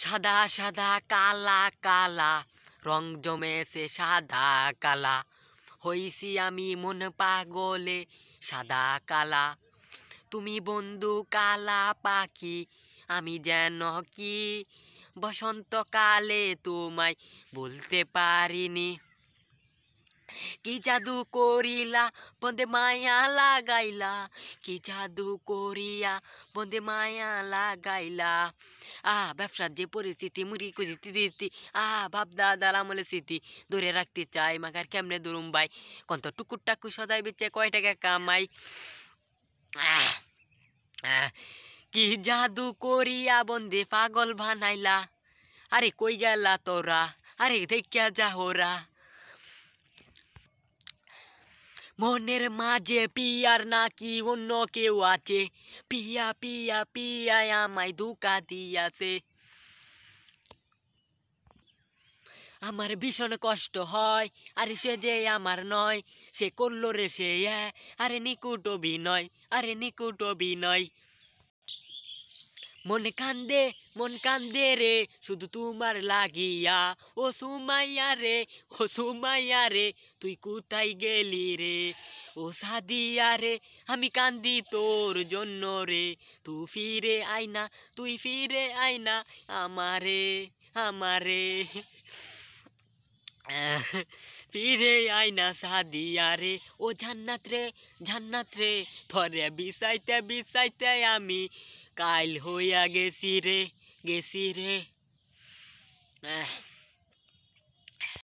সাদা সাদা কালা কালা রং জমেছে সাদা কালা হইছি আমি মন পাগলে সাদা কালা তুমি বন্ধু কালা পাখি আমি যেন কি বসন্তকালে তোমায় বলতে পারিনি কি জাদু করিলা বন্দে মায়া লাগাইলা কি জাদু করিয়া বন্দে মায়া লাগাইলা আহ ব্যবসার যে পরিস্থিতি মুড়ি কুজিতি দিতি ভাব বাপ দাদার আমলে স্মৃতি ধরে রাখতে চাই মাগার কেমনে ধরুম ভাই কত টুকুর টাকু সদাই বেচে কয় টাকা কামাই কি জাদু করিয়া বন্দে পাগল ভানাইলা আরে কই গেলা তোরা আরে দেখিয়া যা হোরা মনের মাঝে পিয়ার নাকি অন্য কেউ আছে পিয়া পিয়া পিয়া আমায় দুকা দিয়াছে আমার ভীষণ কষ্ট হয় আরে সে যে আমার নয় সে করল রে সে আরে নিকুট অভিনয় আরে নিকুট অভিনয় মনে কান্দে মন কান্দে রে শুধু তোমার লাগিয়া ও সুমাইয়া রে ও সুমাইয়া রে তুই কোথায় গেলি রে ও সাদিয়া রে আমি কান্দি তোর জন্য রে তুই ফিরে আয়না তুই ফিরে আয়না আমারে আমারে ফিরে আয়না সাদিয়া রে ও ঝান্নাত রে ঝান্নাত রে থরে বিষাইতে বিষাইতে আমি कल हो गेसि रे गेसि रे